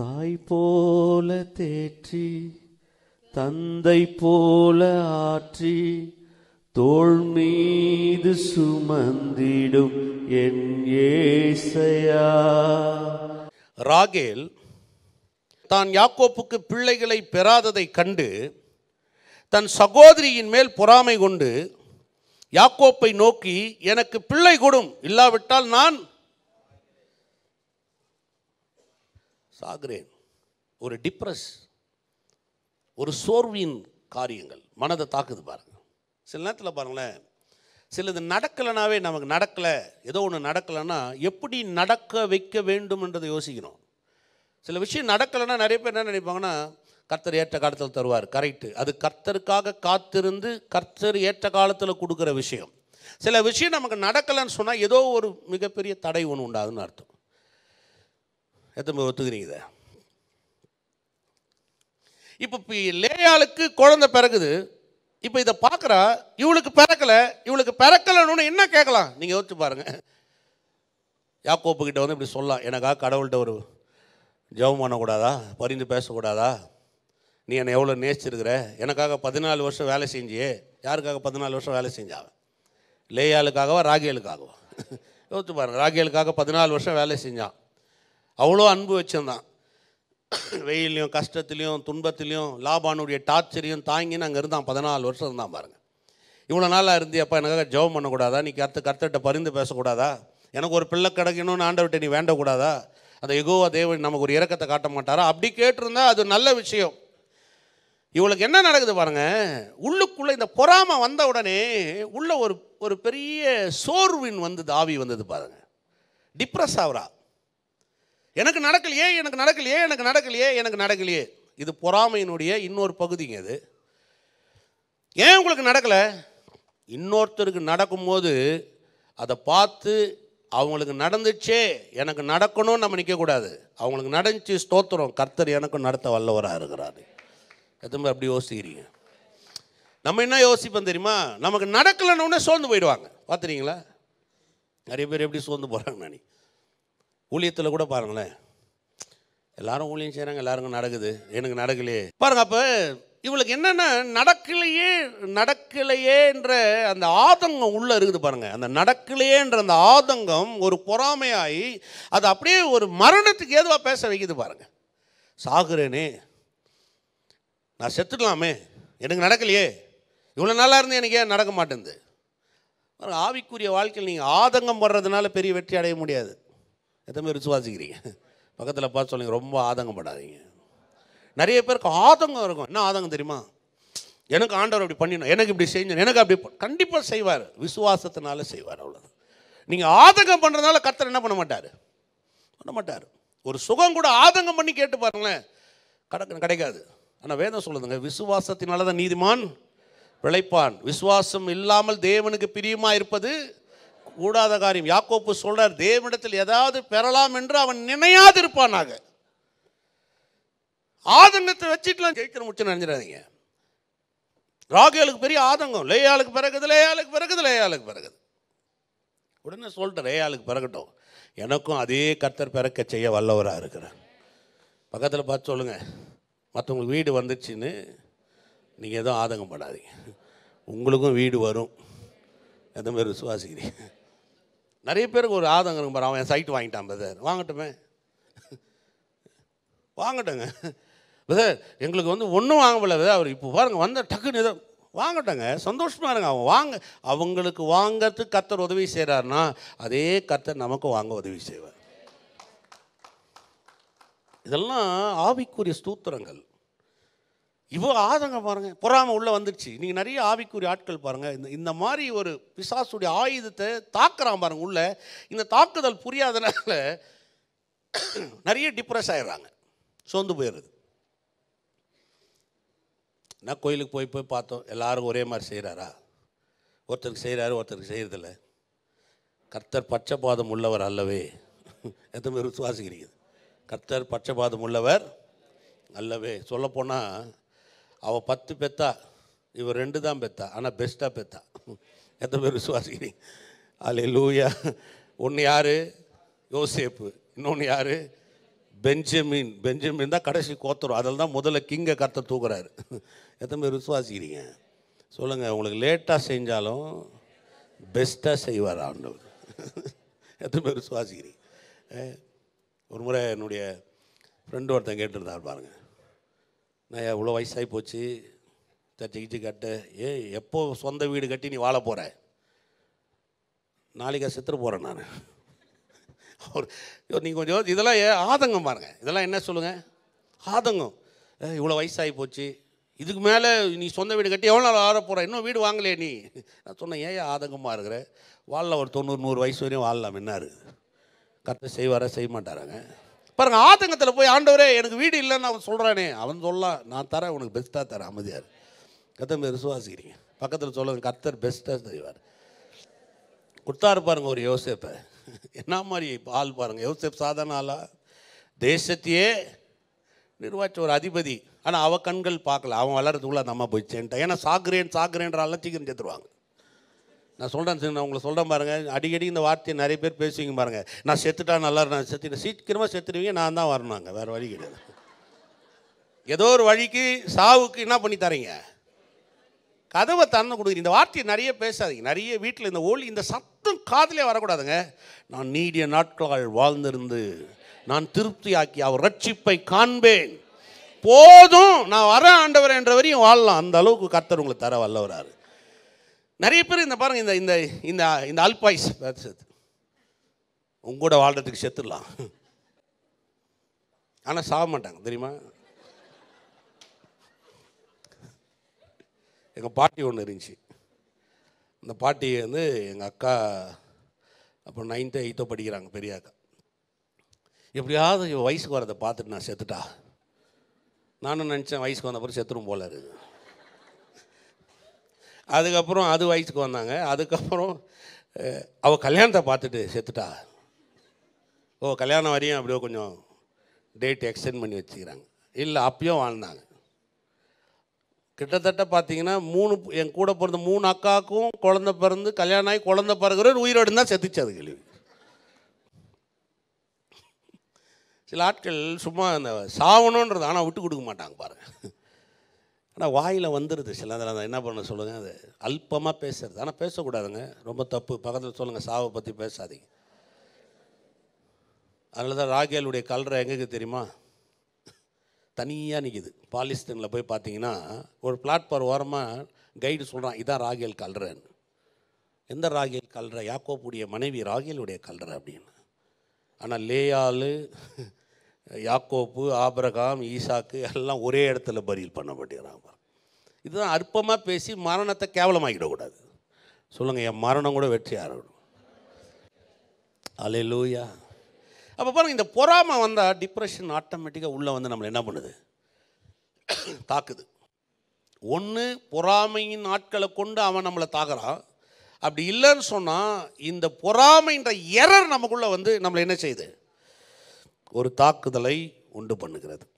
தாய் போல தேற்றி தந்தை போல ஆற்றி தோல் மீது சுமந்திடும் என் ஏசையா ராகேல் தான் யாக்கோப்புக்கு பிள்ளைகளை பெறாததை கண்டு தன் சகோதரியின் மேல் பொறாமை கொண்டு யாக்கோப்பை நோக்கி எனக்கு பிள்ளை கொடும் இல்லாவிட்டால் நான் சாகிறேன் ஒரு டிப்ரெஸ் ஒரு சோர்வின் காரியங்கள் மனதை தாக்குது பாருங்கள் சில நேரத்தில் பாருங்களேன் சிலது நடக்கலைனாவே நமக்கு நடக்கலை ஏதோ ஒன்று நடக்கலைன்னா எப்படி நடக்க வைக்க வேண்டும்ன்றதை யோசிக்கணும் சில விஷயம் நடக்கலைன்னா நிறைய பேர் என்ன நினைப்பாங்கன்னா கர்த்தர் ஏற்ற காலத்தில் தருவார் கரெக்டு அது கர்த்தருக்காக காத்திருந்து கர்த்தர் ஏற்ற காலத்தில் கொடுக்குற விஷயம் சில விஷயம் நமக்கு நடக்கலைன்னு சொன்னால் ஏதோ ஒரு மிகப்பெரிய தடை ஒன்று உண்டாதுன்னு அர்த்தம் எத்தனை பேர் ஒத்துக்கிறீங்க இதை இப்போ லேயாளுக்கு குழந்தை பிறகுது இப்போ இதை பார்க்குறா இவளுக்கு பிறக்கலை இவளுக்கு பிறக்கலன்னு என்ன கேட்கலாம் நீங்கள் யோசிச்சு பாருங்கள் யாக்கோப்புக்கிட்ட வந்து இப்படி சொல்லலாம் எனக்காக கடவுள்கிட்ட ஒரு ஜெபம் பண்ணக்கூடாதா பரிந்து பேசக்கூடாதா நீ என்னை எவ்வளோ நேசிச்சிருக்கிற எனக்காக பதினாலு வருஷம் வேலை செஞ்சியே யாருக்காக பதினாலு வருஷம் வேலை செஞ்சாவ லேயாளுக்காகவா ராகியலுக்காகவா யோசிச்சு பாருங்கள் ராகியலுக்காக பதினாலு வருஷம் வேலை செஞ்சான் அவ்வளோ அன்பு வச்சிருந்தான் வெயிலையும் கஷ்டத்துலேயும் துன்பத்துலேயும் லாபானுடைய டார்ச்சரையும் தாங்கின்னு அங்கே இருந்தான் பதினாலு வருஷம் இருந்தான் பாருங்கள் இவ்வளோ நாளாக இருந்து அப்பா எனக்காக ஜெபம் பண்ணக்கூடாதா நீ கற்று கர்த்தட்ட பரிந்து பேசக்கூடாதா எனக்கு ஒரு பிள்ளை கிடைக்கணும்னு ஆண்டவர்கிட்ட நீ வேண்டக்கூடாதா அந்த எகோவா தேவன் நமக்கு ஒரு இறக்கத்தை காட்ட மாட்டாரா அப்படி கேட்டிருந்தா அது நல்ல விஷயம் இவளுக்கு என்ன நடக்குது பாருங்கள் உள்ளுக்குள்ளே இந்த பொறாமை வந்த உடனே உள்ள ஒரு ஒரு பெரிய சோர்வின் வந்தது ஆவி வந்தது பாருங்கள் டிப்ரெஸ் ஆகுறா எனக்கு நடக்கலையே எனக்கு நடக்கலையே எனக்கு நடக்கலையே எனக்கு நடக்கலையே இது பொறாமையினுடைய இன்னொரு பகுதிங்க அது ஏன் உங்களுக்கு நடக்கலை இன்னொருத்தருக்கு நடக்கும்போது அதை பார்த்து அவங்களுக்கு நடந்துச்சே எனக்கு நடக்கணும்னு நம்ம நிற்கக்கூடாது அவங்களுக்கு நடந்துச்சு ஸ்தோத்திரம் கர்த்தர் எனக்கும் நடத்த வல்லவராக இருக்கிறாரு எதுவுமே அப்படி யோசிக்கிறீங்க நம்ம என்ன யோசிப்போம் தெரியுமா நமக்கு நடக்கலைன்னு சோர்ந்து போயிடுவாங்க பார்த்துறீங்களா நிறைய பேர் எப்படி சோர்ந்து போகிறாங்க நானே ஊழியத்தில் கூட பாருங்களேன் எல்லாரும் ஊழியம் செய்கிறாங்க எல்லாருக்கும் நடக்குது எனக்கு நடக்கலையே பாருங்க அப்போ இவளுக்கு என்னென்ன நடக்கலையே நடக்கலையேன்ற அந்த ஆதங்கம் உள்ளே இருக்குது பாருங்க அந்த நடக்கலையேன்ற அந்த ஆதங்கம் ஒரு பொறாமையாகி அது அப்படியே ஒரு மரணத்துக்கு ஏதுவாக பேச வைக்குது பாருங்க சாகுறேனே நான் செத்துக்கலாமே எனக்கு நடக்கலையே இவ்வளோ நல்லா இருந்து எனக்கு ஏன் நடக்க மாட்டேங்குது ஆவிக்குரிய வாழ்க்கையில் நீங்கள் ஆதங்கம் படுறதுனால பெரிய வெற்றி அடைய முடியாது எத்தனை பேர் விசுவாசிக்கிறீங்க பக்கத்தில் பார்த்து சொல்லுங்க ரொம்ப ஆதங்கப்படாதீங்க நிறைய பேருக்கு ஆதங்கம் இருக்கும் என்ன ஆதங்கம் தெரியுமா எனக்கு ஆண்டவர் அப்படி பண்ணிடணும் எனக்கு இப்படி செஞ்சு எனக்கு அப்படி கண்டிப்பாக செய்வார் விசுவாசத்தினால செய்வார் அவ்வளோ நீங்கள் ஆதங்கம் பண்ணுறதுனால கர்த்தர் என்ன பண்ண மாட்டார் பண்ண மாட்டார் ஒரு சுகம் கூட ஆதங்கம் பண்ணி கேட்டு பாருங்களேன் கடக்க கிடைக்காது ஆனால் வேதம் சொல்லுதுங்க விசுவாசத்தினால தான் நீதிமான் பிழைப்பான் விசுவாசம் இல்லாமல் தேவனுக்கு பிரியமாக இருப்பது கூடாத காரியம் யாக்கோப்பு சொல்கிறார் தேவனிடத்தில் ஏதாவது பெறலாம் என்று அவன் நினையாதிருப்பானாக ஆதங்கத்தை வச்சுக்கலாம் ஜெயிக்கிற முடிச்சு நினைஞ்சிடாதீங்க ராகுலுக்கு பெரிய ஆதங்கம் லேயாளுக்கு பிறகுது லேயாளுக்கு பிறகுது லேயாளுக்கு பிறகுது உடனே சொல்லிட்டு லேயாளுக்கு பிறகட்டும் எனக்கும் அதே கர்த்தர் பிறக்க செய்ய வல்லவராக இருக்கிறேன் பக்கத்தில் பார்த்து சொல்லுங்கள் மற்றவங்களுக்கு வீடு வந்துச்சுன்னு நீங்கள் எதுவும் ஆதங்கம் படாதீங்க உங்களுக்கும் வீடு வரும் எந்த மாதிரி விசுவாசிக்கிறீங்க நிறைய பேருக்கு ஒரு ஆதங்கம் பாரு அவன் என் சைட் வாங்கிட்டான் பிரதர் வாங்கட்டுமே வாங்கட்டங்க பிரதர் எங்களுக்கு வந்து ஒன்றும் வாங்கவில்லை பிரதர் அவர் இப்போ பாருங்கள் வந்த டக்குன்னு எதோ வாங்கட்டங்க சந்தோஷமாக இருங்க அவன் வாங்க அவங்களுக்கு வாங்கிறதுக்கு கத்தர் உதவி செய்கிறாருன்னா அதே கத்தர் நமக்கு வாங்க உதவி செய்வார் இதெல்லாம் ஆவிக்குரிய ஸ்தூத்திரங்கள் இவ்வளோ ஆதங்க பாருங்கள் பொறாமல் உள்ளே வந்துடுச்சு நீங்கள் நிறைய ஆவிக்குரிய ஆட்கள் பாருங்கள் இந்த இந்த மாதிரி ஒரு பிசாசுடைய ஆயுதத்தை தாக்குறான் பாருங்கள் உள்ளே இந்த தாக்குதல் புரியாதனால நிறைய டிப்ரெஸ் ஆகிடுறாங்க சோர்ந்து போயிடுது நான் கோயிலுக்கு போய் போய் பார்த்தோம் எல்லாரும் ஒரே மாதிரி செய்கிறாரா ஒருத்தருக்கு செய்கிறாரு ஒருத்தருக்கு செய்கிறதில்ல கர்த்தர் பாதம் உள்ளவர் அல்லவே எத்தனை பேர் சுவாசிக்கிறீங்க கர்த்தர் பாதம் உள்ளவர் அல்லவே சொல்லப்போனால் அவள் பத்து பெத்தா இவள் ரெண்டு தான் பெத்தா ஆனால் பெஸ்ட்டாக பெத்தா எத்தனை பேர் விசுவாசிக்கிறீங்க அலே லூயா ஒன்று யார் யோசேப்பு இன்னொன்று யார் பெஞ்சமின் பெஞ்சமின் தான் கடைசி கோத்துரும் அதில் தான் முதல்ல கிங்கை கத்த தூக்குறாரு எத்தனை பேர் விசுவாசிக்கிறீங்க சொல்லுங்கள் உங்களுக்கு லேட்டாக செஞ்சாலும் பெஸ்ட்டாக செய்வார் ஆண்டவர் எத்தனை பேர் விசுவாசிக்கிறீங்க ஒரு முறை என்னுடைய ஃப்ரெண்டு ஒருத்தன் கேட்டுருந்தார் பாருங்கள் நான் இவ்வளோ வயசாகி போச்சு தச்சிக்கிச்சு கட்ட ஏ எப்போ சொந்த வீடு கட்டி நீ வாழ போகிற நாளைக்கா செத்துட்டு போகிறேன் நான் அவர் நீங்கள் கொஞ்சம் இதெல்லாம் ஏ ஆதங்கம் பாருங்கள் இதெல்லாம் என்ன சொல்லுங்கள் ஆதங்கம் இவ்வளோ வயசாகி போச்சு இதுக்கு மேலே நீ சொந்த வீடு கட்டி எவ்வளோ நாள் வாழ போகிற இன்னும் வீடு வாங்கலையே நீ நான் சொன்னேன் ஏன் ஆதங்கமாக இருக்கிற வாழல ஒரு தொண்ணூறு நூறு வயசு வரையும் வாழலாம் என்ன இருக்குது கரெக்டாக செய்வாரா செய்ய மாட்டாராங்க பாருங்க ஆதங்கத்தில் போய் ஆண்டவரே எனக்கு வீடு இல்லைன்னு அவன் சொல்கிறானே அவன் சொல்லலாம் நான் தரேன் உனக்கு பெஸ்ட்டாக தரேன் அமைதியார் கத்தம் விசுவாசிக்கிறீங்க பக்கத்தில் சொல்லுங்க கத்தர் பெஸ்ட்டாக செய்வார் கொடுத்தாரு பாருங்க ஒரு யோசேப்பை என்ன மாதிரி ஆள் பாருங்கள் யோசேப் சாதாரண ஆளா தேசத்தையே நிர்வாகிச்ச ஒரு அதிபதி ஆனால் அவ கண்கள் பார்க்கல அவன் வளர்றதுக்குள்ள அந்த அம்மா போயிடுச்சேன்ட்டா ஏன்னா சாக்குறேன் சாகுறேன்ற அலட்சிக்கம் சேர்த்துருவாங்க நான் சொல்கிறேன் சார் நான் உங்களை சொல்கிறேன் பாருங்கள் அடிக்கடி இந்த வார்த்தையை நிறைய பேர் பேசுவீங்க பாருங்கள் நான் செத்துட்டா நல்லா நான் செத்துட்டேன் சீக்கிரமாக செத்துடுவீங்க நான் தான் வரணுங்க வேறு வழி கிடையாது ஏதோ ஒரு வழிக்கு சாவுக்கு என்ன பண்ணி தரீங்க கதவை திறந்து கொடுக்குறீங்க இந்த வார்த்தையை நிறைய பேசாதீங்க நிறைய வீட்டில் இந்த ஓலி இந்த சத்தம் காதலே வரக்கூடாதுங்க நான் நீடிய நாட்களால் வாழ்ந்திருந்து நான் திருப்தியாக்கி அவர் ரட்சிப்பை காண்பேன் போதும் நான் வரேன் ஆண்டவர் என்ற வரையும் வாழலாம் அந்த அளவுக்கு கர்த்தர் உங்களுக்கு தர வல்லவராரு நிறைய பேர் இந்த பாருங்கள் இந்த இந்த இந்த இந்த அல்பாய்ஸ் சேர்த்து உங்கூட வாழ்கிறதுக்கு செத்துடலாம் ஆனால் சாக மாட்டாங்க தெரியுமா எங்கள் பாட்டி ஒன்று இருந்துச்சு அந்த பாட்டி வந்து எங்கள் அக்கா அப்புறம் நைன்த்து எயித்தோ படிக்கிறாங்க பெரிய அக்கா எப்படியாவது வயசுக்கு வரதை பார்த்துட்டு நான் செத்துட்டா நானும் நினச்சேன் வயசுக்கு வந்த பிறகு செத்துரும் போல இருக்குது அதுக்கப்புறம் அது வயசுக்கு வந்தாங்க அதுக்கப்புறம் அவள் கல்யாணத்தை பார்த்துட்டு செத்துட்டா ஓ கல்யாணம் வரையும் அப்படியோ கொஞ்சம் டேட் எக்ஸ்டெண்ட் பண்ணி வச்சுக்கிறாங்க இல்லை அப்பயும் வாழ்ந்தாங்க கிட்டத்தட்ட பார்த்தீங்கன்னா மூணு என் கூட பிறந்த மூணு அக்காவுக்கும் குழந்த பிறந்து கல்யாணம் ஆகி குழந்த பிறகுற உயிரோடு தான் செத்துச்சது கேள்வி சில ஆட்கள் சும்மா அந்த சாவணுன்றது ஆனால் விட்டு கொடுக்க மாட்டாங்க பாருங்கள் ஆனால் வாயில் வந்துடுது சில அதில் என்ன பண்ண சொல்லுங்கள் அது அல்பமாக பேசுறது ஆனால் பேசக்கூடாதுங்க ரொம்ப தப்பு பக்கத்தில் சொல்லுங்கள் சாவை பற்றி பேசாதீங்க அதனால தான் ராகேலுடைய கல்ற எங்கே தெரியுமா தனியாக நிற்கிது பாலிஸ்தீனில் போய் பார்த்தீங்கன்னா ஒரு பிளாட்ஃபார்ம் ஓரமாக கைடு சொல்கிறான் இதான் ராகேல் கல்றன்னு எந்த ராகேல் கல்ற யாக்கோப்புடைய மனைவி ராகேலுடைய கல்ற அப்படின்னு ஆனால் லேயாலு யாக்கோப்பு ஆபரகாம் ஈசாக்கு எல்லாம் ஒரே இடத்துல பரியல் பண்ணப்படுகிறாங்க இதுதான் அற்பமாக பேசி மரணத்தை கேவலமாக்கிடக்கூடாது சொல்லுங்கள் என் மரணம் கூட வெற்றி ஆரணும் அலே லூயா அப்போ பாருங்கள் இந்த பொறாமை வந்தால் டிப்ரெஷன் ஆட்டோமேட்டிக்காக உள்ளே வந்து நம்மளை என்ன பண்ணுது தாக்குது ஒன்று பொறாமையின் ஆட்களை கொண்டு அவன் நம்மளை தாக்குறான் அப்படி இல்லைன்னு சொன்னால் இந்த பொறாமைன்ற எரர் நமக்குள்ளே வந்து நம்மளை என்ன செய்யுது ஒரு தாக்குதலை உண்டு பண்ணுகிறது